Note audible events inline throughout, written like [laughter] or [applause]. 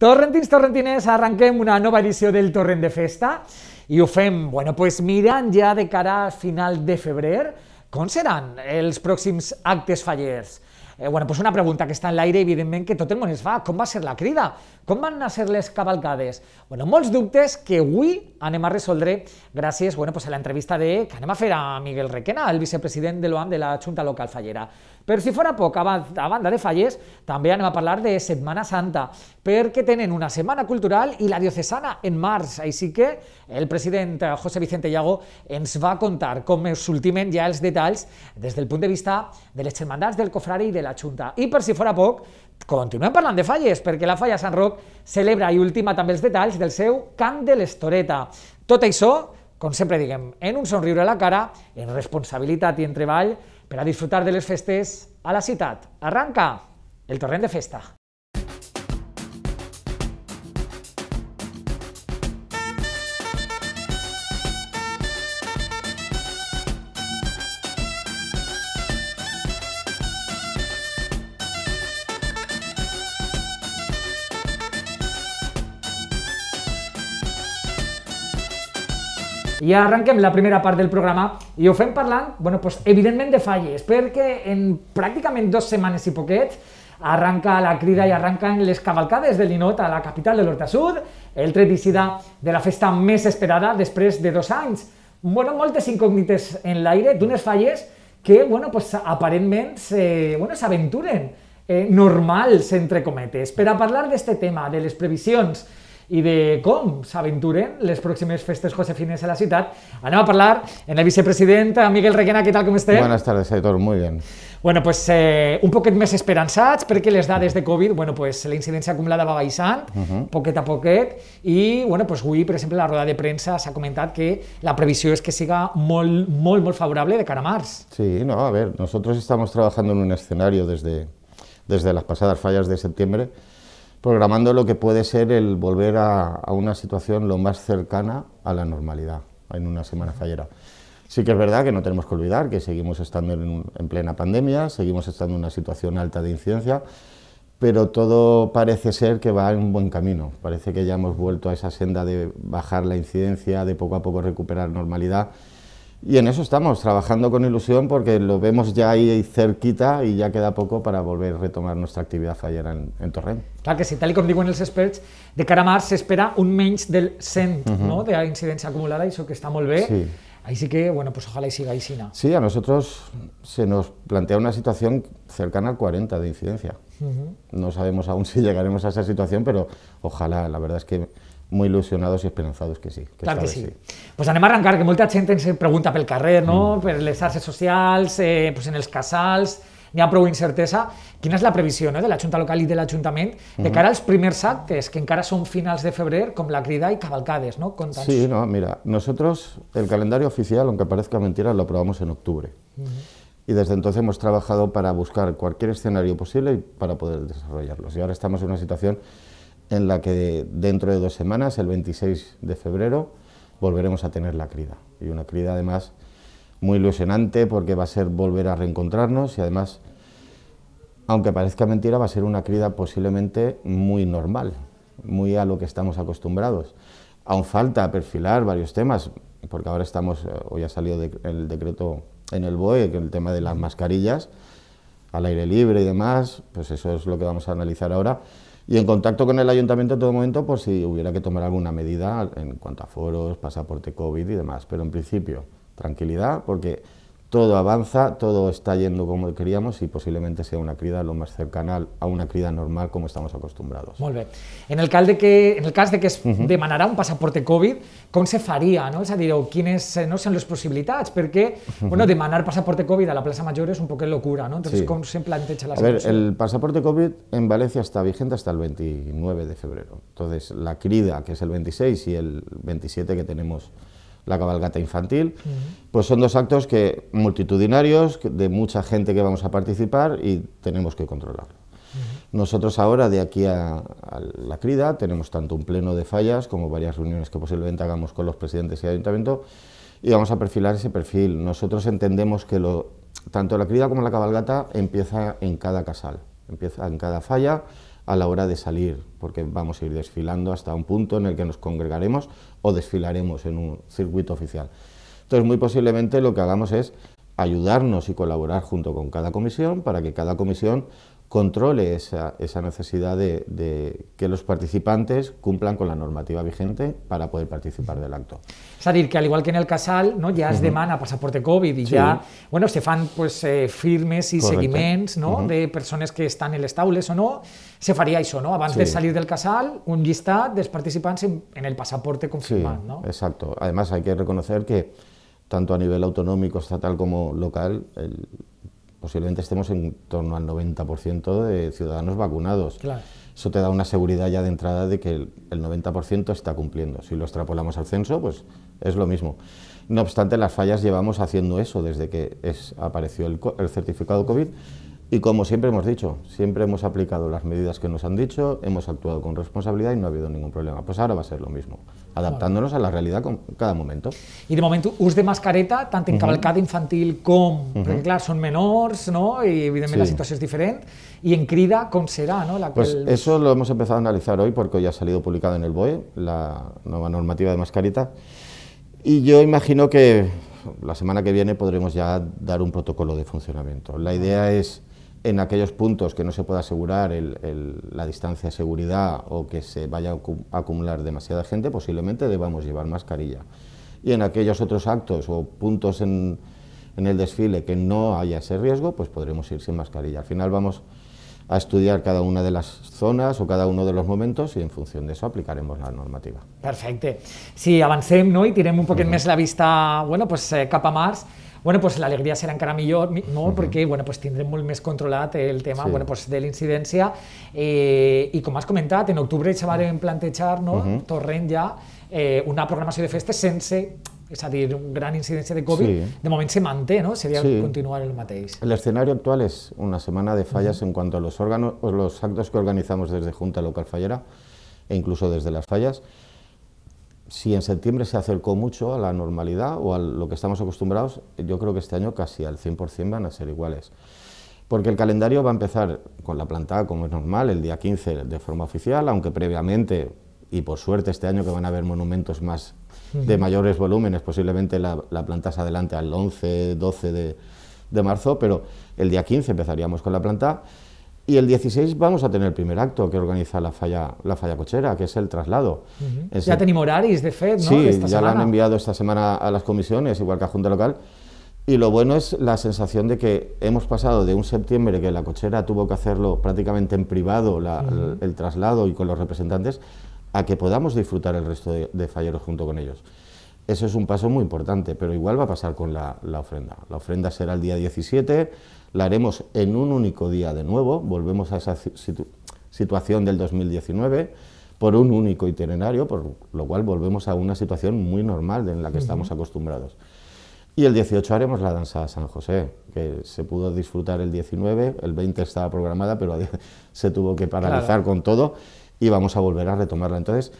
Torrentins, torrentines, arrenquem una nova edició del Torrent de Festa i ho fem, bueno, pues mirant ja de cara a final de febrer, com seran els pròxims actes fallers? Eh, bueno, pues una pregunta que està en l'aire, evidentment, que tot el món es fa. Com va ser la crida? Com van ser les cavalcades? Bueno, molts dubtes que avui anem a resoldre gràcies bueno, pues a l'entrevista de que anem a fer a Miguel Requena, el vicepresident de l'OAM de la Junta Local Fallera. Per si fora poc, a banda de fallers, també anem a parlar de Setmana Santa, perquè tenen una setmana cultural i la diocesana en març. Així que el president eh, José Vicente Llago ens va contar com s'ultimen ja els detalls des del punt de vista de les germandats del cofrari i de la Junta. I per si fora poc, Continuem parlant de falles, perquè la falla Sant Roc celebra i última també els detalls del seu cant de l'estoreta. Tot això, com sempre diguem, en un somriure a la cara, en responsabilitat i en treball, per a disfrutar de les festes a la ciutat. Arranca el torrent de festa! I arrenquem la primera part del programa i ho fem parlant, bueno, doncs, evidentment, de falles, perquè en pràcticament dues setmanes i poquets arranca la crida i arranquen les cavalcades de l'Inot a la capital de l'Horta Sud, el tret de la festa més esperada després de dos anys. Bueno, moltes incògnites en l'aire d'unes falles que, bueno, pues, aparentment eh, bueno, s'aventuren eh, normals, entre cometes. Per a parlar d'aquest tema, de les previsions i de com s'aventuren les pròximes festes josefines a la ciutat. Anem a parlar amb el vicepresident, Miguel Requena, què tal, com esteu? Buenas tardes, Aitor, muy bien. Bueno, pues, eh, un poquet més esperançats perquè les dades de Covid, bueno, pues, la incidència acumulada va baixant, uh -huh. poquet a poquet, i bueno, pues, avui, per exemple, la roda de premsa s'ha comentat que la previsió és que siga molt, molt, molt favorable de cara a març. Sí, no, a veure, nosotros estamos trabajando en un escenario desde, desde las pasadas fallas de septiembre, programando lo que puede ser el volver a, una situación lo más cercana a la normalidad en una semana fallera. Sí que es verdad que no tenemos que olvidar que seguimos estando en, en, plena pandemia, seguimos estando en una situación alta de incidencia, pero todo parece ser que va en un buen camino. Parece que ya hemos vuelto a esa senda de bajar la incidencia, de poco a poco recuperar normalidad y en eso estamos, trabajando con ilusión porque lo vemos ya ahí cerquita y ya queda poco para volver a retomar nuestra actividad fallera en, en Torrent. Claro que sí, tal y digo en el experts, de cara a espera un mens del 100 no? de incidencia acumulada, y eso que está muy bien, Ahí sí que, bueno, pues ojalá y siga ahí Sí, a nosotros se nos plantea una situación cercana al 40 de incidencia. No sabemos aún si llegaremos a esa situación, pero ojalá, la verdad es que molt il·lusionats i esperançats que sí. Que Clar que sí. Doncs Pues anem a arrencar, que molta gent ens pregunta pel carrer, no? Mm. per les xarxes socials, eh, pues en els casals, n'hi ha prou incertesa. Quina és la previsió no? de la Junta Local i de l'Ajuntament de mm. cara als primers actes, que encara són finals de febrer, com la crida i cavalcades, No? Conta'ns. Sí, no, mira, nosotros el calendario oficial, aunque parezca mentira, lo aprobamos en octubre. Uh -huh. Y desde entonces hemos trabajado para buscar cualquier escenario posible y para poder desarrollarlos. Y ahora estamos en una situación en la que dentro de dos semanas, el 26 de febrero, volveremos a tener la crida. Y una crida además muy ilusionante porque va a ser volver a reencontrarnos y además, aunque parezca mentira, va a ser una crida posiblemente muy normal, muy a lo que estamos acostumbrados. Aún falta perfilar varios temas, porque ahora estamos, eh, hoy ha salido el decreto en el BOE, que el tema de las mascarillas, al aire libre y demás, pues eso es lo que vamos a analizar ahora y en contacto con el ayuntamiento en todo momento por si hubiera que tomar alguna medida en cuanto a foros, pasaporte COVID y demás. Pero en principio, tranquilidad, porque todo avanza, todo está yendo como queríamos y posiblemente sea una crida lo más cercana a una crida normal como estamos acostumbrados. Muy En el, caso de que, en el que un pasaporte Covid, ¿cómo se faría No? Es a ¿quiénes eh, no sean los posibilidades? Porque bueno, demanar pasaporte Covid a la Plaza Mayor es un poco locura, no? Entonces, sí. se plantea la el pasaporte Covid en Valencia está vigente hasta el 29 de febrero. Entonces, la crida, que es el 26, y el 27 que tenemos la cabalgata infantil. Pues son dos actos que multitudinarios, de mucha gente que vamos a participar y tenemos que controlarlo. Nosotros ahora, de aquí a, la crida, tenemos tanto un pleno de fallas como varias reuniones que posiblemente hagamos con los presidentes y ayuntamiento y vamos a perfilar ese perfil. Nosotros entendemos que lo, tanto la crida como la cabalgata empieza en cada casal, empieza en cada falla a la hora de salir, porque vamos a ir desfilando hasta un punto en el que nos congregaremos o desfilaremos en un circuito oficial. Entonces, muy posiblemente lo que hagamos es ayudarnos y colaborar junto con cada comisión para que cada comisión controle esa, esa necesidad de, que los participantes cumplan con la normativa vigente para poder participar del acto. Es decir, que al igual que en el casal, ¿no? ya es de -huh. pasaporte Covid y ya bueno, se fan pues, eh, firmes y Correcte. no? de personas que están en el o no, se faría eso, no? Antes de salir del casal, un llistat dels en, el pasaporte ¿no? exacto. Además hay que reconocer que tanto a nivel autonómico, estatal como local, posiblemente estemos en torno al 90% de ciudadanos vacunados. Claro. Eso te da una seguridad ya de entrada de que el, 90% está cumpliendo. Si lo extrapolamos al censo, pues es lo mismo. No obstante, las fallas llevamos haciendo eso desde que apareció el certificado COVID. Y como siempre hemos dicho, siempre hemos aplicado las medidas que nos han dicho, hemos actuado con responsabilidad y no ha habido ningún problema. Pues ahora va a ser lo mismo, adaptándonos a la realidad con cada momento. Y de momento, ¿us de mascareta, tanto en cabalcada infantil como, Uh -huh. son no? Y evidentemente la situación es diferente, Y en crida, ¿cómo será? No? pues eso lo hemos empezado a analizar hoy porque hoy ha salido publicado en el BOE la nueva normativa de mascarita. Y yo imagino que la semana que viene podremos ya dar un protocolo de funcionamiento. La idea es en aquellos puntos que no se pueda asegurar la distancia de seguridad o que se vaya a acumular demasiada gente, posiblemente debamos llevar mascarilla. Y en aquellos otros actos o puntos en, el desfile que no haya ese riesgo, pues podremos ir sin mascarilla. Al final vamos a estudiar cada una de las zonas o cada uno de los momentos y en función de eso aplicaremos la normativa. Perfecto. Si sí, avancem no? i un poco más la vista bueno, pues, eh, capa más, bueno, pues l'alegria serà encara millor, no? Uh -huh. perquè bueno, pues tindrem molt més controlat el tema sí. bueno, pues de la incidència eh, i com has comentat, en octubre ja vàrem plantejar, no? Uh -huh. torrent ja, eh, una programació de festes sense és a dir, gran incidència de Covid, sí. de moment se manté, ¿no? Sería sí. continuar el mateix. El escenario actual es una semana de fallas uh -huh. en cuanto a los órganos, los actos que organizamos desde Junta Local Fallera e incluso desde las fallas. si en septiembre se acercó mucho a la normalidad o a lo que estamos acostumbrados, yo creo que este año casi al 100% van a ser iguales. Porque el calendario va a empezar con la plantada, como es normal, el día 15 de forma oficial, aunque previamente, y por suerte este año que van a haber monumentos más de mayores volúmenes, posiblemente la, planta se adelante al 11, 12 de, marzo, pero el día 15 empezaríamos con la planta y el 16 vamos a tener el primer acto que organiza la falla, la falla cochera, que es el traslado. ya el... tenemos horarios de FED, ¿no? Sí, ya la han enviado esta semana a las comisiones, igual que a Junta Local. Y lo bueno es la sensación de que hemos pasado de un septiembre que la cochera tuvo que hacerlo prácticamente en privado, el, traslado y con los representantes, a que podamos disfrutar el resto de, de, falleros junto con ellos. Eso es un paso muy importante, pero igual va a pasar con la, la ofrenda. La ofrenda será el día 17 la haremos en un único día de nuevo, volvemos a esa situación del 2019 por un único itinerario, por lo cual volvemos a una situación muy normal en la que estamos acostumbrados. Y el 18 haremos la danza San José, que se pudo disfrutar el 19, el 20 estaba programada, pero se tuvo que paralizar con todo y vamos a volver a retomarla. Entonces,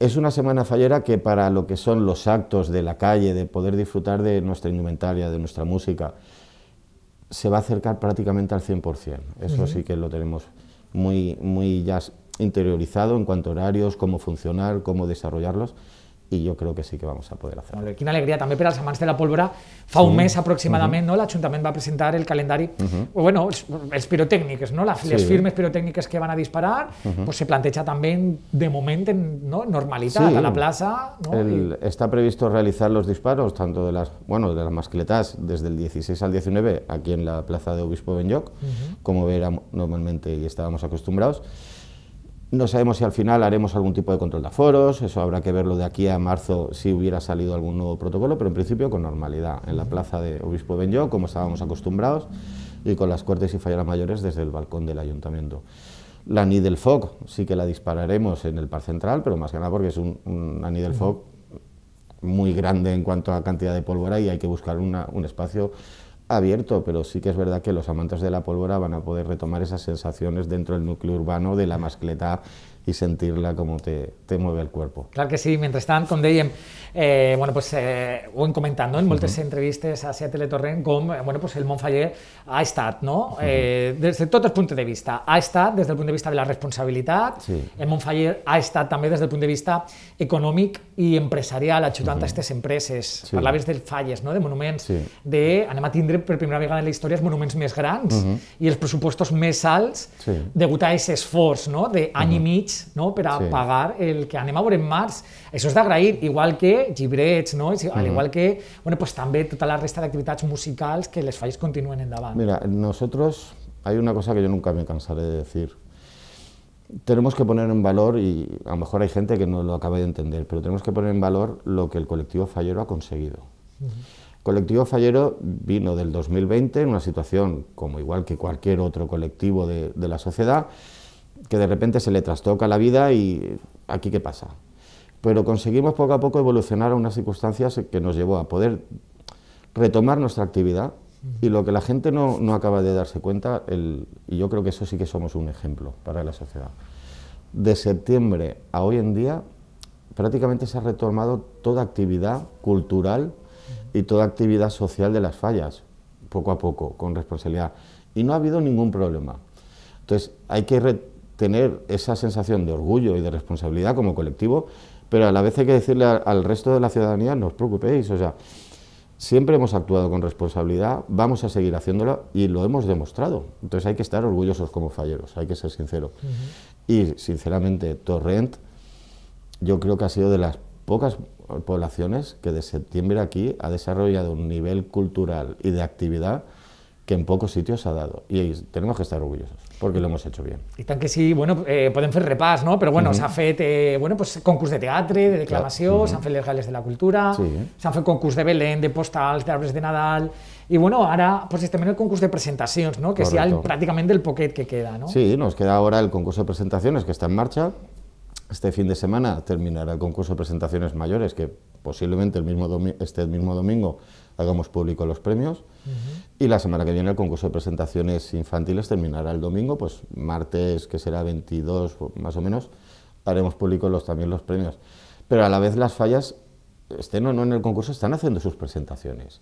es una semana fallera que para lo que son los actos de la calle, de poder disfrutar de nuestra indumentaria, de nuestra música, se va a acercar prácticamente al 100%. Eso sí que lo tenemos muy, muy ya interiorizado en cuanto a horarios, cómo funcionar, cómo desarrollarlos y yo creo que sí que vamos a poder hacerlo. ¡Qué alegría! también también també las de la pólvora. Fa un mes aproximadamente, no -huh. no? va va presentar el calendario, o bueno, las no? las firmes pirotécnicas que van a disparar, pues se plantea también, de momento, en no? normalidad a la plaza. está previsto realizar los disparos, tanto de las, bueno, de las mascletas desde el 16 al 19, aquí en la plaza de Obispo Benlloc, como era normalmente y estábamos acostumbrados. No sabemos si al final haremos algún tipo de control de aforos, eso habrá que verlo de aquí a marzo si hubiera salido algún nuevo protocolo, pero en principio con normalidad en la plaza de Obispo Benlló, como estábamos acostumbrados, y con las cortes y falleras mayores desde el balcón del ayuntamiento. La del sí que la dispararemos en el par central, pero más que nada porque es un, una del muy grande en cuanto a cantidad de pólvora y hay que buscar un espacio abierto, pero sí que es verdad que los amantes de la pólvora van a poder retomar esas sensaciones dentro del núcleo urbano de la mascleta sentir sentirla com te, te, mueve el cuerpo. Clar que sí, mentrestant, com dèiem, eh, bueno, pues, eh, ho hem comentat no? en moltes uh -huh. entrevistes a Seat Teletorrent, com eh, bueno, pues el Montfaller ha estat, no? eh, des de tots els punts de vista. Ha estat des del punt de vista de la responsabilitat, sí. el Montfaller ha estat també des del punt de vista econòmic i empresarial, ajudant uh -huh. a aquestes empreses. Sí. Parlaves de falles, no? de monuments, sí. de anem a tindre per primera vegada en la història els monuments més grans uh -huh. i els pressupostos més alts sí. degut a aquest esforç no? d'any uh -huh. i mig pero no? pagar el que anima a en eso eso de igual que Gibrets, no? al igual que bueno, pues, tota la resta actividades musicales, que les falles en endavant. Mira, nosotros, hay una cosa que yo nunca me cansaré de decir, tenemos que poner en valor, y a lo mejor hay gente que no lo acaba de entender, pero tenemos que poner en valor lo que el colectivo fallero ha conseguido. colectivo fallero vino del 2020 en una situación como igual que cualquier otro colectivo de la sociedad, que de repente se le trastoca la vida y aquí qué pasa. Pero conseguimos poco a poco evolucionar a unas circunstancias que nos llevó a poder retomar nuestra actividad y lo que la gente no, acaba de darse cuenta, el, y yo creo que eso sí que somos un ejemplo para la sociedad. De septiembre a hoy en día prácticamente se ha retomado toda actividad cultural y toda actividad social de las fallas, poco a poco, con responsabilidad. Y no ha habido ningún problema. Entonces, hay que tener esa sensación de orgullo y de responsabilidad como colectivo, pero a la vez hay que decirle al resto de la ciudadanía, no os preocupéis, o sea, siempre hemos actuado con responsabilidad, vamos a seguir haciéndolo y lo hemos demostrado. Entonces hay que estar orgullosos como falleros, hay que ser sincero. Y sinceramente, Torrent, yo creo que ha sido de las pocas poblaciones que de septiembre aquí ha desarrollado un nivel cultural y de actividad que en pocos sitios ha dado. Y tenemos que estar orgullosos porque lo hemos hecho bien. Y tan que sí, bueno, eh, hacer repas, no? Pero bueno, se han bueno, pues, concurso de teatre, de declamación, se han hecho legales de la cultura, se han hecho concursos de Belén, de de d'arbres de Nadal... y bueno, ahora pues, estem el concurso de presentaciones, no? que es ya prácticamente el poquet que queda. ¿no? Sí, nos queda ahora el concurso de presentaciones que está en marcha. Este fin de semana terminará el concurso de presentaciones mayores, que posiblemente el mismo este mismo domingo hagamos público los premios. Y la semana que viene el concurso de presentaciones infantiles terminará el domingo, pues martes, que será 22 pues, más o menos, haremos públicos también los premios. Pero a la vez las fallas, estén o no en el concurso, están haciendo sus presentaciones.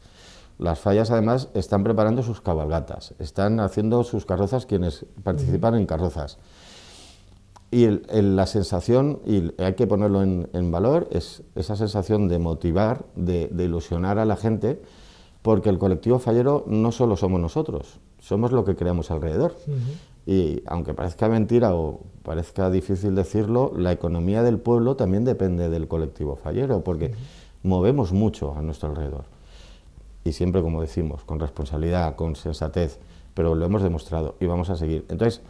Las fallas además están preparando sus cabalgatas, están haciendo sus carrozas quienes participan en carrozas. Y la sensación, y hay que ponerlo en, valor, es esa sensación de motivar, de, ilusionar a la gente porque el colectivo fallero no solo somos nosotros, somos lo que creamos alrededor. Y aunque parezca mentira o parezca difícil decirlo, la economía del pueblo también depende del colectivo fallero, porque movemos mucho a nuestro alrededor. Y siempre, como decimos, con responsabilidad, con sensatez, pero lo hemos demostrado y vamos a seguir. Entonces,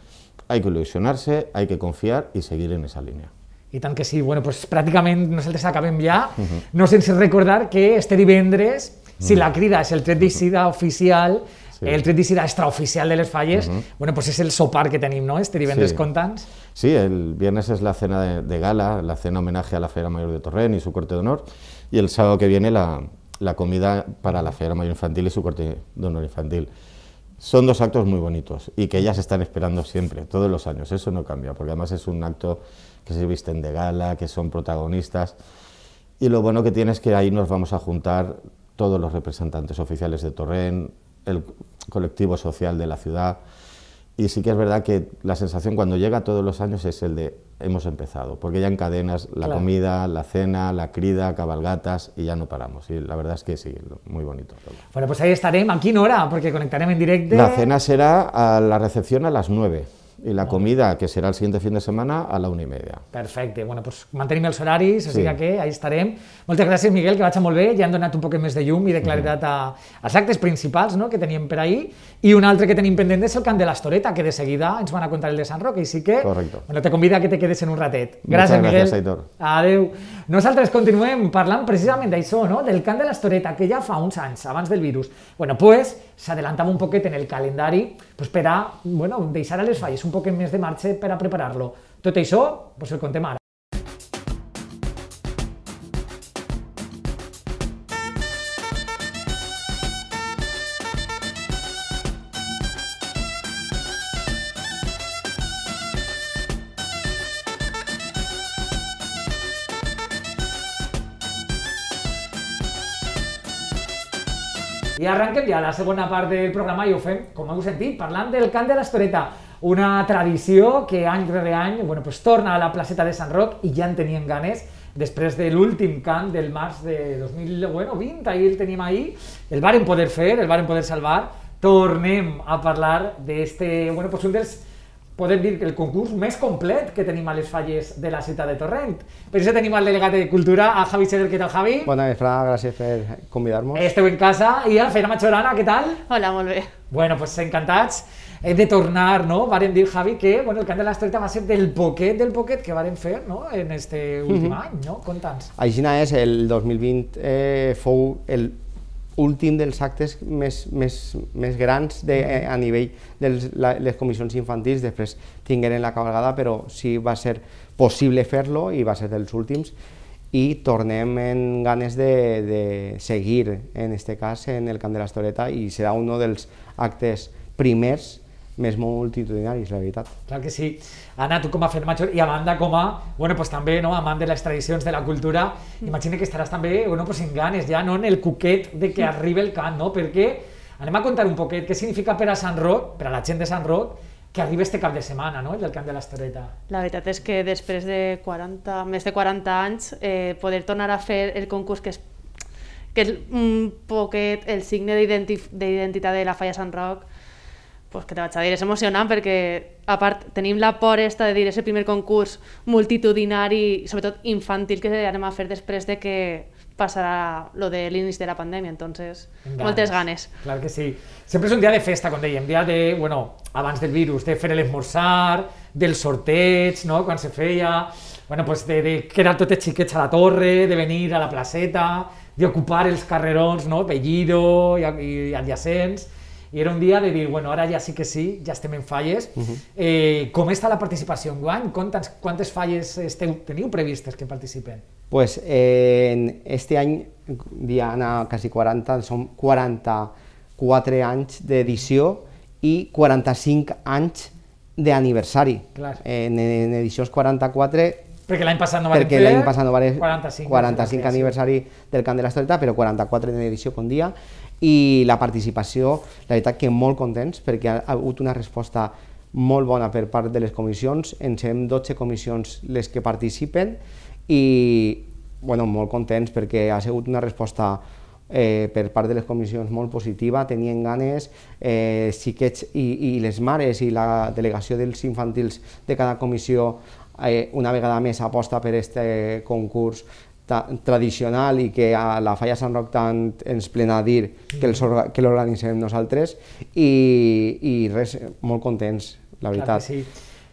hay que ilusionarse, hay que confiar y seguir en esa línea. Y tan que sí, bueno, pues prácticamente no se ya. uh ya. no si recordar que este divendres si la crida es el tret oficial, el tret extraoficial de les falles, bueno, pues es el sopar que tenim, no? Este divendres sí. tantos. Sí, el viernes es la cena de, gala, la cena homenaje a la Fera Mayor de Torrent y su corte de honor, y el sábado que viene la, comida para la Fera Mayor Infantil y su corte de honor infantil. Son dos actos muy bonitos y que ellas están esperando siempre, todos los años, eso no cambia, porque además es un acto que se visten de gala, que son protagonistas, y lo bueno que tiene es que ahí nos vamos a juntar todos los representantes oficiales de Torren, el colectivo social de la ciudad. Y sí que es verdad que la sensación cuando llega todos los años es el de hemos empezado, porque ya en cadenas la comida, la cena, la crida, cabalgatas y ya no paramos. Y la verdad es que sí, muy bonito. Bueno, pues ahí estaré, aquí hora, porque conectaremos en directo. La cena será a la recepción a las 9. i la comida, que serà el siguiente fin de semana, a la una i media. Perfecte. Bueno, pues mantenim els horaris, sí. que ahí estarem. Moltes gràcies, Miguel, que vaig molt bé. Ja han donat un poc més de llum i de claredat a, als actes principals no?, que teníem per ahir. I un altre que tenim pendent és el Camp de l'Astoreta, que de seguida ens van a contar el de Sant Roc, així que Correcto. Bueno, te convida que te quedes en un ratet. Gràcies, Moltes gràcies, Miguel. Aitor. Adéu. Nosaltres continuem parlant precisament d'això, no? del Camp de l'Astoreta, que ja fa uns anys, abans del virus, bueno, pues, s'adelantava un poquet en el calendari doncs per a bueno, deixar a les falles un poc més de marxa per a preparar-lo. Tot això, doncs el contem ara. I arranquem ja la segona part del programa i ho fem, com heu sentit, parlant del cant de l'estoreta, una tradició que any rere any bueno, pues, torna a la placeta de Sant Roc i ja en teníem ganes després de l'últim cant del març de 2020, bueno, 20, ahir el tenim ahir, el varen poder fer, el varen poder salvar, tornem a parlar d'este, bueno, pues un dels podem dir que el concurs més complet que tenim a les falles de la ciutat de Torrent. Per això tenim al delegat de Cultura, a Javi Seder. Què tal, Javi? Bona vesprada, gràcies per convidar-nos. Esteu en casa i a Feina Machorana, què tal? Hola, molt bé. Bueno, pues encantats de tornar, no? Varen dir, Javi, que bueno, el cant de l'estreta va ser del poquet del poquet que varen fer no? en este últim mm -hmm. any, no? Conta'ns. Aixina és, el 2020 eh, fou el últim dels actes més, més, més grans de, mm-hmm. eh, a nivell de les comissions infantils, després tingueren la cabalgada, però sí va ser possible fer-lo i va ser dels últims, i tornem en ganes de, de seguir, en este cas, en el Camp de l'Estoreta, i serà un dels actes primers més multitudinaris, la veritat. Clar que sí. Anna, tu com a fet Major i a banda com a, bueno, pues, també no, amant de les tradicions, de la cultura, mm. imagina que estaràs també bueno, pues, en ganes ja no, en el cuquet de que mm. arribi el cant, no? perquè anem a contar un poquet què significa per a Sant Roc, per a la gent de Sant Roc, que arriba este cap de setmana, no?, el del cant de l'Estoreta. La veritat és que després de 40, més de 40 anys, eh, poder tornar a fer el concurs que és, que és un poquet el signe d'identitat de, de la Falla Sant Roc, pues, que te vaig a dir, és emocionant perquè a part tenim la por esta de dir és el primer concurs multitudinari, sobretot infantil, que anem a fer després de que passarà lo de l'inici de la pandèmia, entonces, ganes. moltes ganes. Clar que sí. Sempre és un dia de festa, com dèiem, dia de, bueno, abans del virus, de fer l'esmorzar, del sorteig, no?, quan se feia, bueno, pues de, de quedar tots els xiquets a la torre, de venir a la placeta, d'ocupar els carrerons, no?, Bellido i, i adjacents, i era un dia de dir, bueno, ara ja sí que sí, ja estem en falles. Uh -huh. eh, com està la participació en guany? Quantes, quantes falles esteu, teniu previstes que participen? Pues eh, este any, Diana, quasi 40, són 44 anys d'edició i 45 anys d'aniversari. Eh, en, en edicions 44 perquè l'any passat no van perquè l'any passat no van 45, 45 aniversari del Camp de la Estreta, però 44 en edició, com dia i la participació, la veritat que molt contents perquè ha hagut una resposta molt bona per part de les comissions, en serem 12 comissions les que participen i bueno, molt contents perquè ha sigut una resposta eh, per part de les comissions molt positiva, tenien ganes, eh, xiquets i, i les mares i la delegació dels infantils de cada comissió eh, una vegada més aposta per aquest concurs tradicional i que a la Falla Sant Roc tant ens plena a dir que l'organitzem nosaltres i, i res, molt contents, la veritat. Clar sí.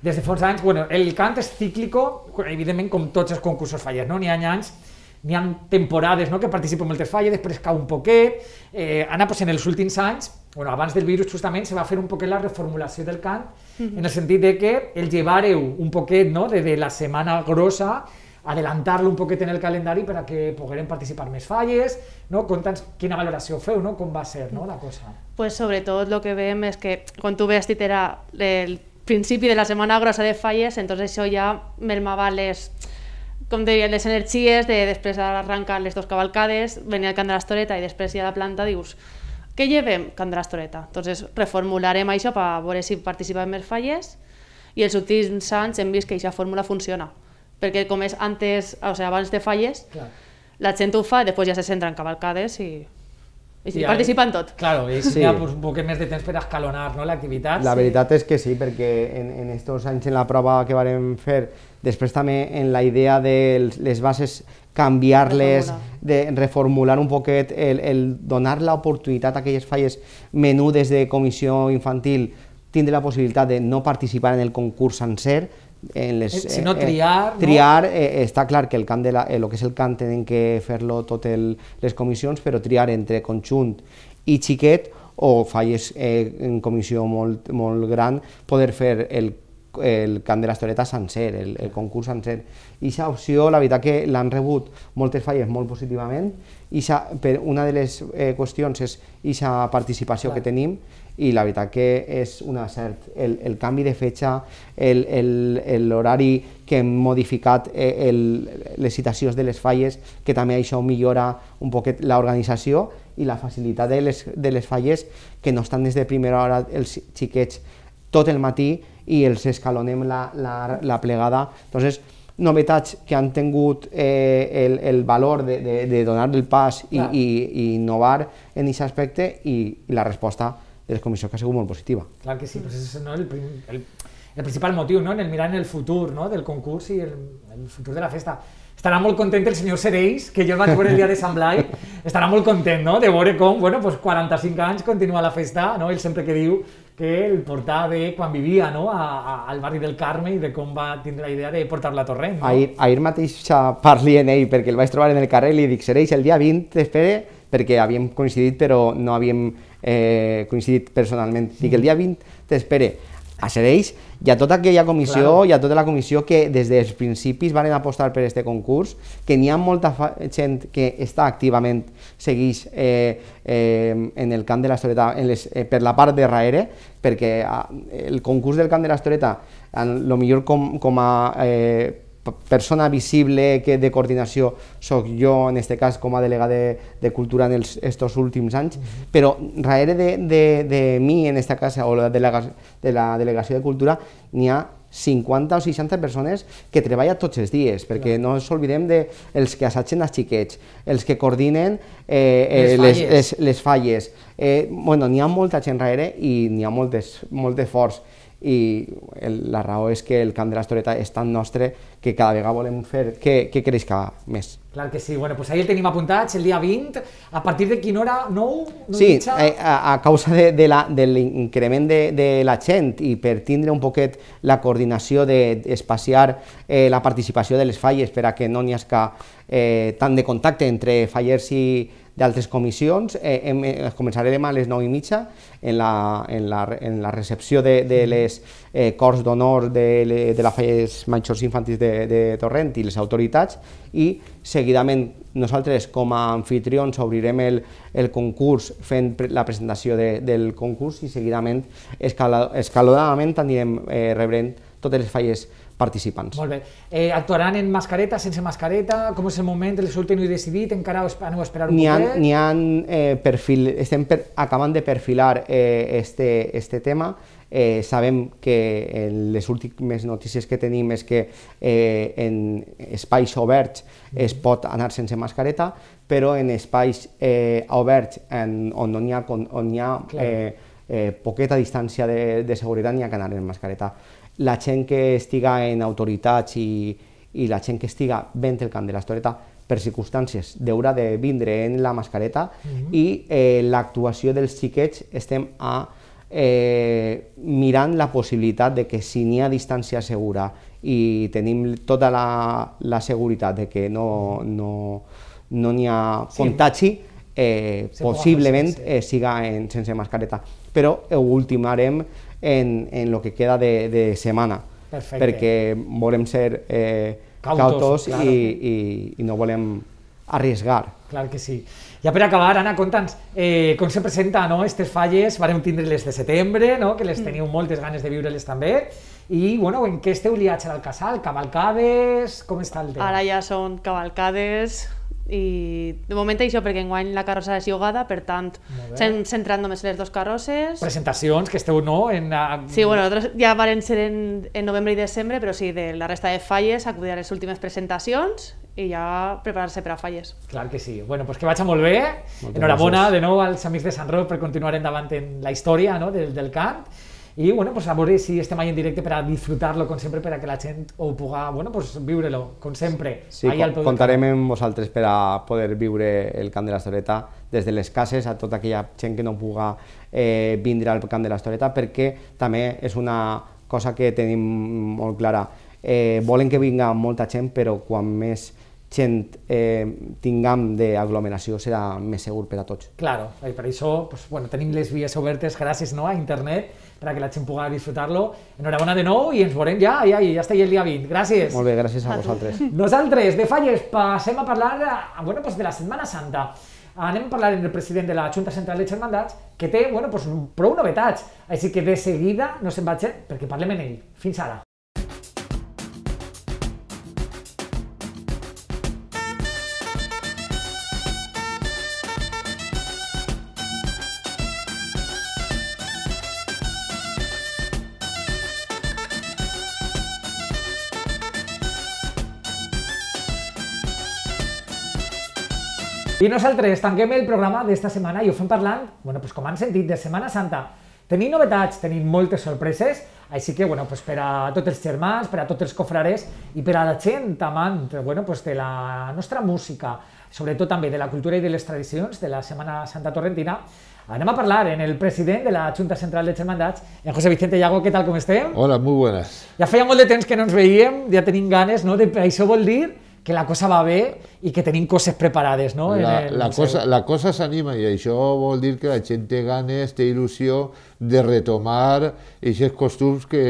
Des de fons anys, bueno, el cant és cíclico, evidentment com tots els concursos falles, no? N'hi ha anys n'hi ha temporades no? que participo en moltes falles, després cau un poquet, eh, Anna, pues, en els últims anys, bueno, abans del virus justament, se va fer un poquet la reformulació del cant, mm -hmm. en el mhm. sentit de que el llevareu un poquet no? de, de la setmana grossa adelantar-lo un poquet en el calendari per a que poguerem participar més falles, no? Conta'ns quina valoració feu, no? Com va ser no? la cosa. Pues sobretot lo que veiem és que, quan tu veus dit era el principi de la setmana grossa de falles, entonces això ja mermava les, com diria, les energies de després d'arrencar les dues cavalcades, venir el cant de l'estoreta i després ja la planta dius què llevem? Cant de l'estoreta. Entonces reformularem això per veure si participem més falles i els últims anys hem vist que aquesta fórmula funciona perquè com és antes, o sigui, abans de falles, clar. la gent ho fa, després ja se centra en cavalcades i, i I participa en tot. Claro, i sí. hi ha un poquet més de temps per escalonar no, l'activitat. La veritat és que sí, perquè en, en estos anys en la prova que vam fer, després també en la idea de les bases canviar-les, de reformular un poquet, el, el donar l'oportunitat a aquelles falles menudes de comissió infantil tindre la possibilitat de no participar en el concurs sencer, en les, eh, si eh, eh, no triar... Eh, triar, no? Eh, està clar que el camp de la, eh, lo que és el camp tenen que fer-lo tot el, les comissions, però triar entre conjunt i xiquet o falles eh, en comissió molt, molt gran, poder fer el, el camp de la l'Estoreta sencer, el, el concurs sencer. I aquesta opció, la veritat que l'han rebut moltes falles molt positivament, i per una de les eh, qüestions és aquesta participació clar. que tenim, i la veritat que és un cert el, el canvi de fetge, l'horari que hem modificat, eh, el, les citacions de les falles, que també això millora un poquet l'organització i la facilitat de les, de les falles que no estan des de primera hora els xiquets tot el matí i els escalonem la, la, la plegada. Entonces, novetats que han tingut eh, el, el valor de, de, de donar el pas i, i, i innovar en aquest aspecte i, i la resposta de les comissions, que ha sigut molt positiva. Clar que sí, però és no, el, prim, el, el principal motiu, no? en el mirar en el futur no? del concurs i el, el futur de la festa. Estarà molt content el senyor Sereis, que jo el vaig veure el dia de Sant Blai, estarà molt content no? de veure com, bueno, pues 45 anys continua la festa, no? ell sempre que diu que el portà de quan vivia no? a, a, al barri del Carme i de com va tindre la idea de portar-la a Torrent. No? Ahir, ahir mateix ja parli en ell perquè el vaig trobar en el carrer i li dic, Sereis, el dia 20 t'espere perquè havíem coincidit però no havíem eh, coincidit personalment, i que el dia 20 t'espere a Sereix i a tota aquella comissió claro. i a tota la comissió que des dels principis van apostar per aquest concurs, que n'hi ha molta gent que està activament segueix eh, eh, en el camp de la Storeta en les, eh, per la part de darrere, perquè eh, el concurs del camp de la Storeta, el millor com, com a eh, persona visible que de coordinació sóc jo, en aquest cas com a delegat de, de cultura en els, estos últims anys, mm-hmm. però darrere de, de, de mi, en aquesta casa, o de la, de la delegació de cultura, n'hi ha 50 o 60 persones que treballen tots els dies, perquè no ens oblidem de els que assagen els xiquets, els que coordinen eh, eh, les, falles. les, les, les falles. Eh, bueno, n'hi ha molta gent darrere i n'hi ha molt, molt d'esforç. De i el, la raó és que el camp de l'Astoreta és tan nostre que cada vegada volem fer que, que creixca més. Clar que sí, bueno, pues ahí el tenim apuntats el dia 20, a partir de quina hora, 9? No sí, eh, a, a causa de, de l'increment de, de la gent i per tindre un poquet la coordinació d'espaciar de, eh, la participació de les falles per a que no n'hi hagi eh, tant de contacte entre fallers i, d'altres comissions. Eh, hem, eh, començarem a les 9 i mitja en la, en la, en la recepció de, de mm. les eh, cors d'honor de, de la Falles Majors Infantils de, de Torrent i les autoritats i seguidament nosaltres com a anfitrions obrirem el, el concurs fent la presentació de, del concurs i seguidament escala, escalonadament anirem eh, rebrent totes les falles participants. Molt bé. Eh, actuaran en mascareta, sense mascareta? Com és el moment? El sol no he decidit? Encara aneu a esperar un ni N'hi ha eh, perfil... Estem per, acabant de perfilar eh, este, este tema. Eh, sabem que eh, les últimes notícies que tenim és que eh, en espais oberts es pot anar sense mascareta, però en espais eh, oberts en, on n'hi ha, on, on hi ha eh, eh, poqueta distància de, de seguretat n'hi ha que anar en mascareta la gent que estiga en autoritats i, i la gent que estiga vent el camp de l'estoreta per circumstàncies deurà de vindre en la mascareta mm -hmm. i eh, l'actuació dels xiquets estem a, eh, mirant la possibilitat de que si n'hi ha distància segura i tenim tota la, la seguretat de que no n'hi no, no ha sí. contagi, eh, possiblement eh, siga en, sense mascareta. Però ho ultimarem en, en lo que queda de, de semana. Perfecte. Perquè volem ser eh, cautos, cautos claro. i, i, i no volem arriesgar. Clar que sí. Ja per acabar, Anna, conta'ns eh, com se presenta no, aquestes falles, varem tindre les de setembre, no, que les mm. teniu moltes ganes de viure-les també, i bueno, en què esteu liats al casal? Cavalcades? Com està el tema? Ara ja són cavalcades, i de moment això perquè enguany la carrossa és llogada, per tant estem centrant només les dues carrosses. Presentacions que esteu no en... Sí, bueno, nosaltres ja varen ser en, en novembre i desembre, però sí, de la resta de falles acudir a les últimes presentacions i ja preparar-se per a falles. Clar que sí. Bueno, pues que vaig molt bé. Moltes Enhorabona gràcies. de nou als amics de Sant Roc per continuar endavant en la història no? del, del cant. I bueno, pues a veure si estem allà en directe per a disfrutar-lo, com sempre, per a que la gent ho puga bueno, pues, viure-lo, com sempre. Sí, al Peu comptarem amb vosaltres per a poder viure el Camp de l'Estoreta des de les cases a tota aquella gent que no puga eh, vindre al Camp de l'Estoreta perquè també és una cosa que tenim molt clara. Eh, volen que vinga molta gent, però quan més gent eh, tinguem d'aglomeració serà més segur per a tots. Claro, i per això pues, bueno, tenim les vies obertes gràcies no, a internet per a que la gent pugui disfrutar-lo. Enhorabona de nou i ens veurem ja, ja, ja està el dia 20. Gràcies. Molt bé, gràcies a vosaltres. Nosaltres, de Falles, passem a parlar ah, bueno, pues de la Setmana Santa. Anem a parlar amb el president de la Junta Central de Germandats, que té bueno, pues, prou novetats. Així que de seguida no se'n vagin perquè parlem en ell. Fins ara. I nosaltres tanquem el programa d'esta setmana i ho fem parlant, bueno, pues, com han sentit, de Setmana Santa. Tenim novetats, tenim moltes sorpreses, així que bueno, pues, per a tots els germans, per a tots els cofrares i per a la gent amant bueno, pues, de la nostra música, sobretot també de la cultura i de les tradicions de la Setmana Santa Torrentina, anem a parlar en el president de la Junta Central de Germandats, en José Vicente Llago, què tal, com estem? Hola, molt bones. Ja feia molt de temps que no ens veiem, ja tenim ganes, no? De, això vol dir que la cosa va bé i que tenim coses preparades, no? La, la, cosa, la cosa s'anima i això vol dir que la gent té ganes, té il·lusió de retomar aquests costums que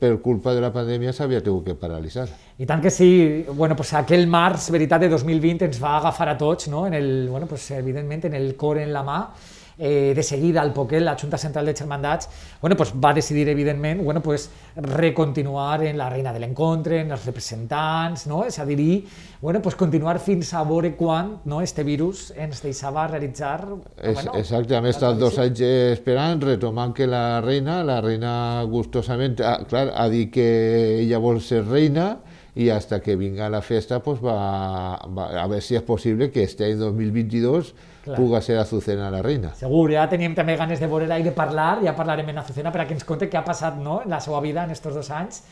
per culpa de la pandèmia s'havia tingut que paralitzar. I tant que sí, bueno, pues aquell març, veritat, de 2020 ens va agafar a tots, no? En el, bueno, pues, evidentment, en el cor, en la mà, eh, de seguida al Poquet, la Junta Central de Germandats, bueno, pues va decidir, evidentment, bueno, pues, recontinuar en la Reina de l'Encontre, en els representants, no? és a dir, bueno, pues, continuar fins a veure quan no, este virus ens deixava realitzar... Es, bueno, exacte, hem estat dos anys esperant, retomant que la reina, la reina gustosament, ah, clar, ha dit que ella vol ser reina, i hasta que vinga la festa pues va, va, a veure si és possible que este any 2022 Clar. puga ser Azucena la reina. Segur, ja tenim també ganes de veure-la i de parlar, ja parlarem en Azucena per a que ens conte què ha passat no, en la seva vida en aquests dos anys.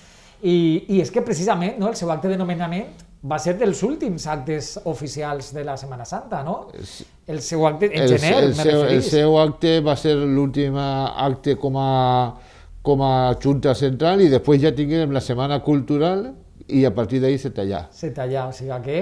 I, I és que precisament no, el seu acte de nomenament va ser dels últims actes oficials de la Setmana Santa, no? El seu acte en el, gener, el, seu, el seu acte va ser l'últim acte com a, com a Junta Central i després ja tinguem la Setmana Cultural i a partir d'ahir se tallà. Se tallà, o sigui que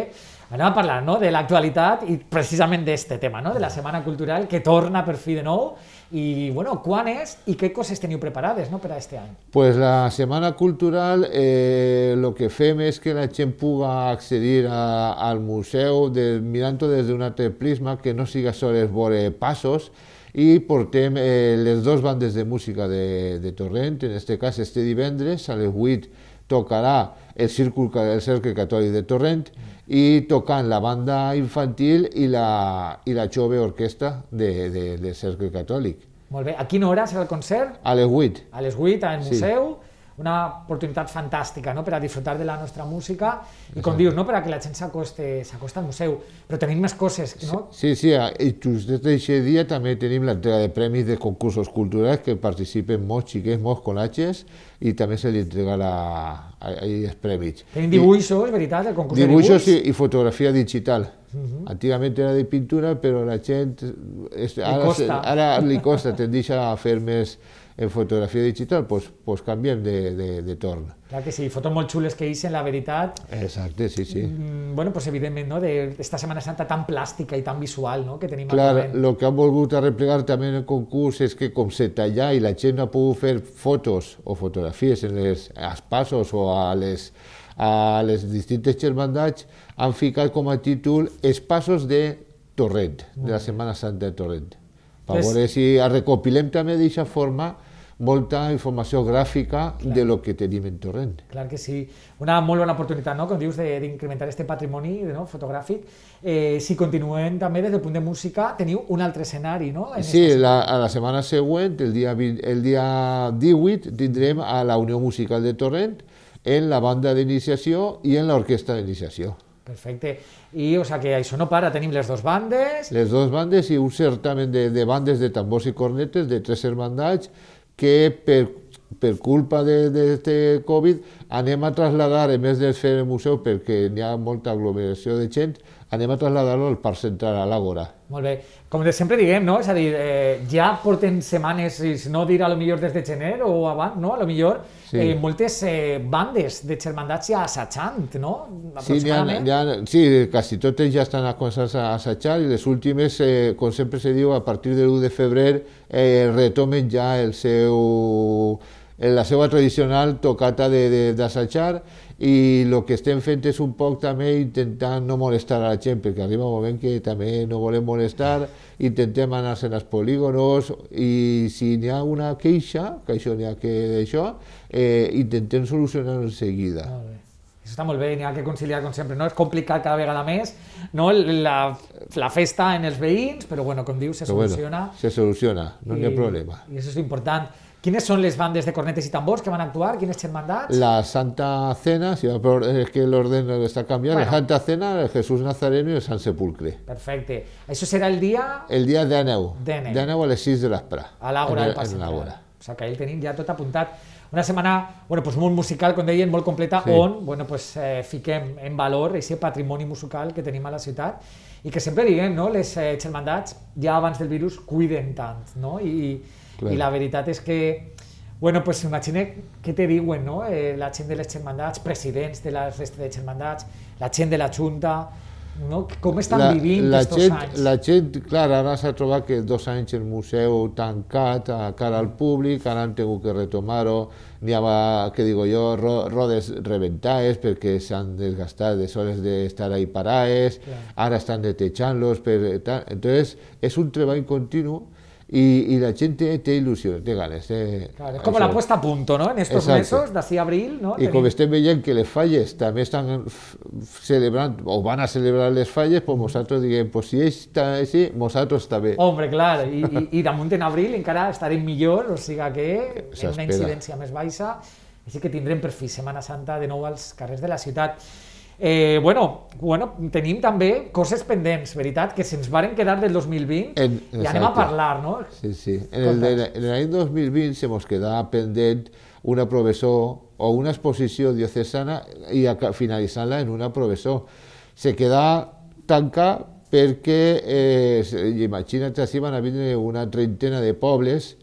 anem a parlar no? de l'actualitat i precisament d'aquest tema, no? de la Setmana Cultural que torna per fi de nou i bueno, quan és i què coses teniu preparades no, per a aquest any? Pues la Setmana Cultural eh, lo que fem és que la gent puga accedir a, al museu de, mirant-ho des d'un altre prisma que no siga sols vore passos i portem eh, les dues bandes de música de, de Torrent, en aquest cas este divendres a les 8 tocarà el Círculo, el Cercle Catòlic de Torrent i tocant la banda infantil i la, i la jove orquestra de, de, de Cercle Catòlic. Molt bé. A quina hora serà el concert? A les 8. A les 8, al sí. museu una oportunitat fantàstica no? per a disfrutar de la nostra música i, com dius, no? per a que la gent s'acosta al museu, però tenim més coses. No? Sí, sí, ah, i just des d'aquest dia també tenim l'entrega de premis de concursos culturals que participen molts xiquets, molts col·latges i també se li entrega la, els premis. Tenim dibuixos, I, veritat, el concurs dibuixos de dibuixos? Dibuixos i, i fotografia digital. Uh mhm. -huh. Antigament era de pintura, però la gent... És, eh, ara, li costa. ara li costa, [laughs] tendeix a fer més en fotografia digital, pues, pues canviem de, de, de torn. Clar que sí, fotos molt xules que hissen, la veritat. Exacte, sí, sí. Mm, bueno, pues evidentment, no?, d'esta Setmana Santa tan plàstica i tan visual, no?, que tenim Clar, el que han volgut arreplegar també en el concurs és que com se tallà i la gent no ha pogut fer fotos o fotografies en els, als passos o a les, a les distintes germandats, han ficat com a títol els passos de Torrent, de la Setmana Santa de Torrent. Per veure si recopilem també d'eixa forma molta informació gràfica Clar. de lo que tenim en Torrent. Clar que sí. Una molt bona oportunitat, no?, com dius, d'incrementar este patrimoni no? fotogràfic. Eh, si continuem també des del punt de música, teniu un altre escenari, no? En sí, la, a la setmana següent, el dia, 20, el dia 18, tindrem a la Unió Musical de Torrent en la banda d'iniciació i en l'orquestra d'iniciació. Perfecte. I, o sigui, que això no para. Tenim les dues bandes... Les dues bandes i un certamen de, de bandes de tambors i cornetes de tres hermandats que per, per culpa d'aquest Covid anem a traslladar, a més de fer el museu, perquè hi ha molta aglomeració de gent, anem a traslladar-lo al Parc Central, a l'Àgora. Molt bé. Com de sempre diguem, no? És a dir, eh, ja porten setmanes, si no dir a lo millor des de gener o abans, no? A lo millor sí. eh, moltes eh, bandes de germandats ja assajant, no? Sí, ha, ha, sí, quasi totes ja estan a començar a assajar i les últimes, eh, com sempre se diu, a partir de l'1 de febrer eh, retomen ja el seu, eh, la seva tradicional tocata d'assajar. De, de, i el que estem fent és un poc també intentar no molestar a la gent, perquè arriba un moment que també no volem molestar, intentem anar-se'n als polígonos i si n'hi ha una queixa, que això n'hi ha que d'això, eh, intentem solucionar-ho en seguida. Això està molt bé, n'hi ha que conciliar com sempre, no? És complicat cada vegada més, no? La, la festa en els veïns, però bueno, com dius, se però soluciona. Bueno, se soluciona, no n'hi ha problema. I això és important. Quines són les bandes de cornetes i tambors que van a actuar? Quines hermandats? La Santa Cena, si por, es que el orden está cambiando, bueno. la Santa Cena, el Jesús Nazareno i el San Sepulcre. Perfecte. Això serà el dia... El dia Aneu. De Aneu a les 6 de la l'espre. A hora del Passeig. O sigui que ahir tenim ja tot apuntat. Una semana, bueno, pues muy musical, con deien, molt completa, sí. on bueno, pues, eh, fiquem en valor ese patrimoni musical que tenim a la ciutat i que sempre diguem, no? les eh, germandats, ja abans del virus, cuiden tant. No? I, i Clar. I la veritat és que, bueno, pues imagina què te diuen, no? Eh, la gent de les germandats, presidents de la resta de germandats, la gent de la Junta, no? com estan la, vivint la aquests gent, anys? La gent, clar, ara s'ha trobat que dos anys el museu tancat a eh, cara al públic, ara han tingut que retomar-ho, n'hi ha, què digo jo, ro, rodes reventades perquè s'han desgastat de hores d'estar ahí parades, clar. ara estan netejant-los, per... Entonces, és un treball continu Y, y, la gente te ilusiona, te gana. Te... Claro, es como la puesta a punto, ¿no? En estos Exacto. mesos, d'ací así abril, no? I Tenim... com estem veient que les falles també estan celebrant, o van a celebrar les falles, pues nosaltres digan, pues si ells así, vosotros nosaltres també. Hombre, clar, i, i, de damunt en abril encara estaré millor, o siga que en una incidència més baixa, així que tindrem per fi Setmana Santa de nou als carrers de la ciutat. Eh, bueno, bueno, tenim també coses pendents, veritat, que se'ns varen quedar del 2020 en, i anem a parlar, no? Sí, sí. En l'any 2020 se mos quedava pendent una provesó o una exposició diocesana i finalitzant-la en una provesó. Se queda tanca perquè, eh, imagina't, així van a vindre una trentena de pobles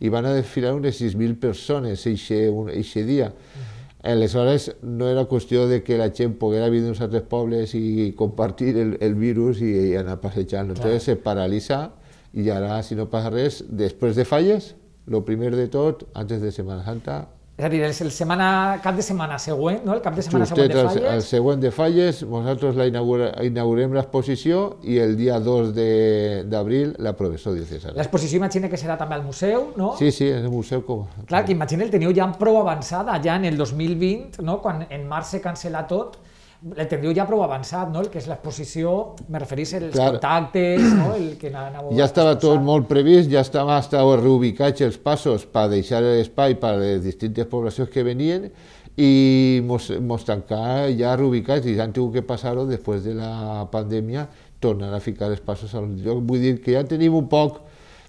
i van a desfilar unes 6.000 persones eixe, un, eixe dia. Mm. Aleshores, no era qüestió de que la gent poguera viure uns altres pobles i compartir el, el virus i, i anar passejant. Entonces se paralitza i ara, si no passa res, després de falles, lo primer de tot, antes de Semana Santa, és a dir, el, el setmana, cap de setmana següent, no? el cap de setmana Justet, següent de Falles... El, el següent de Falles, nosaltres la inaugura, inaugurem l'exposició i el dia 2 d'abril la professor diocesana. L'exposició imagina que serà també al museu, no? Sí, sí, és el museu com... Clar, que imagina el teniu ja prou avançada, ja en el 2020, no? quan en març se cancela tot, l'entendiu ja prou avançat, no? El que és l'exposició, me referís als Clar. contactes, no? El que anàveu ja estava exposant. tot molt previst, ja estava estava reubicats els passos per deixar l'espai per a les distintes poblacions que venien i mos, mos tancar ja reubicats i ja han tingut que passar-ho després de la pandèmia tornar a ficar els passos al lloc. Vull dir que ja tenim un poc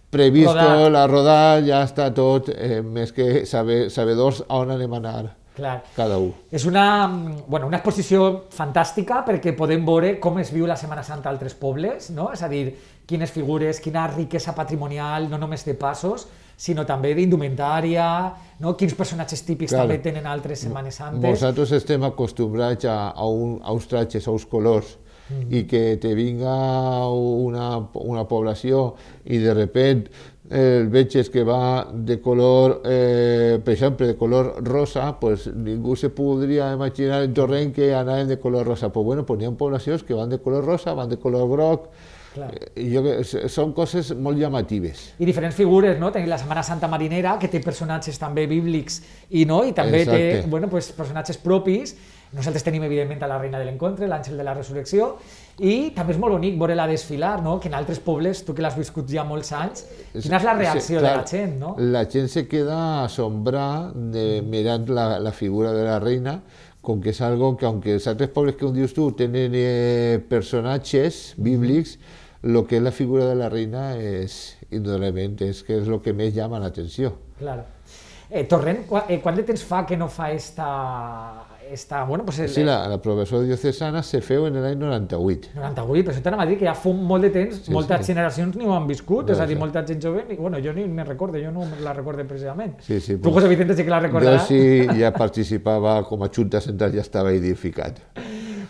previst la rodada, ja està tot, eh, més que saber, sabedors on anem a anar. Clar. cada un. És una, mm, bueno, una exposició fantàstica perquè podem veure com es viu la Setmana Santa a altres pobles, no? és a dir, quines figures, quina riquesa patrimonial, no només de passos, sinó també d'indumentària, no? quins personatges típics Clar, també tenen altres Setmanes Santes. Vosaltres estem acostumbrats a, a, un, a uns tratges, a uns colors, mm. i que te vinga una, una població i de repente el veches que va de color, eh, per exemple, de color rosa, pues, ningú se podria imaginar el torrent que anaven de color rosa. Pues bueno, pues hi ha poblacions que van de color rosa, van de color groc, Clar. Eh, jo, són coses molt llamatives. I diferents figures, no? Tenim la Setmana Santa Marinera, que té personatges també bíblics i, no? I també Exacte. té bueno, pues, personatges propis nosaltres tenim, evidentment, a la reina de l'encontre, l'àngel de la resurrecció, i també és molt bonic veure-la desfilar, no? que en altres pobles, tu que l'has viscut ja molts anys, quina és la reacció sí, clar, de la gent? No? La gent se queda assombrada de, mirant la, la figura de la reina, con que és algo que aunque els altres pobles que un dius tu tenen eh, personatges bíblics, mm-hmm. lo que és la figura de la reina és, indudablement, és que és lo que més llama l'atenció. Claro. Eh, Torrent, eh, quan de temps fa que no fa esta, està, bueno, pues El, sí, la, la professora diocesana se feu en l'any 98. 98, però això t'anava a dir que ja fa molt de temps, sí, moltes sí. generacions ni ho han viscut, no, és a dir, molta gent jove, ni, bueno, jo ni me recordo, jo no la recordo precisament. Sí, sí, tu, José Vicente, sí que la recordaràs. Jo sí, ja [laughs] participava com a junta central, ja estava identificat.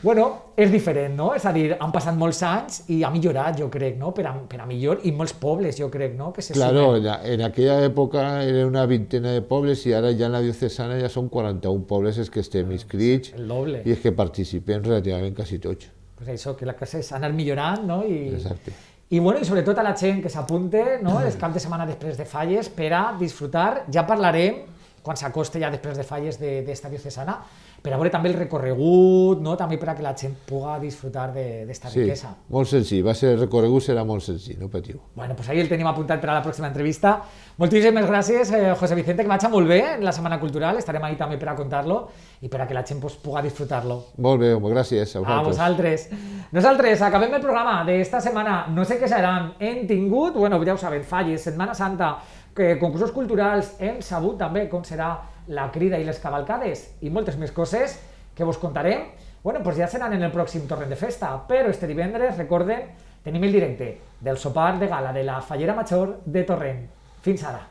Bueno, és diferent, no? És a dir, han passat molts anys i ha millorat, jo crec, no? Per a, per a millor, i molts pobles, jo crec, no? Que se claro, en, en aquella època era una vintena de pobles i ara ja en la diocesana ja són 41 pobles els que estem inscrits el doble. i els que participem relativament quasi tots. Pues això, que la cosa és anar millorant, no? I, Exacte. I, bueno, i sobretot a la gent que s'apunte no? el cap de setmana després de falles per a disfrutar. Ja parlarem, quan s'acosta ja després de falles d'esta de, diocesana, per a veure també el recorregut, no? també per a que la gent puga disfrutar d'esta sí, riquesa. molt senzill, va ser el recorregut serà molt senzill, no patiu. Bueno, doncs pues ahí el tenim apuntat per a la pròxima entrevista. Moltíssimes gràcies, eh, José Vicente, que vaig molt bé en la Setmana Cultural, estarem ahí també per a contar-lo i per a que la gent pues, puga disfrutar-lo. Molt bé, gràcies a vosaltres. A vosaltres. Nosaltres acabem el programa d'esta setmana. No sé què seran. Hem tingut, bueno, ja ho sabem, falles, Setmana Santa, que eh, concursos culturals, hem sabut també com serà la crida i les cavalcades i moltes més coses que vos contarem, bueno, pues ja seran en el pròxim torrent de festa, però este divendres, recorden, tenim el directe del sopar de gala de la Fallera Major de Torrent. Fins ara!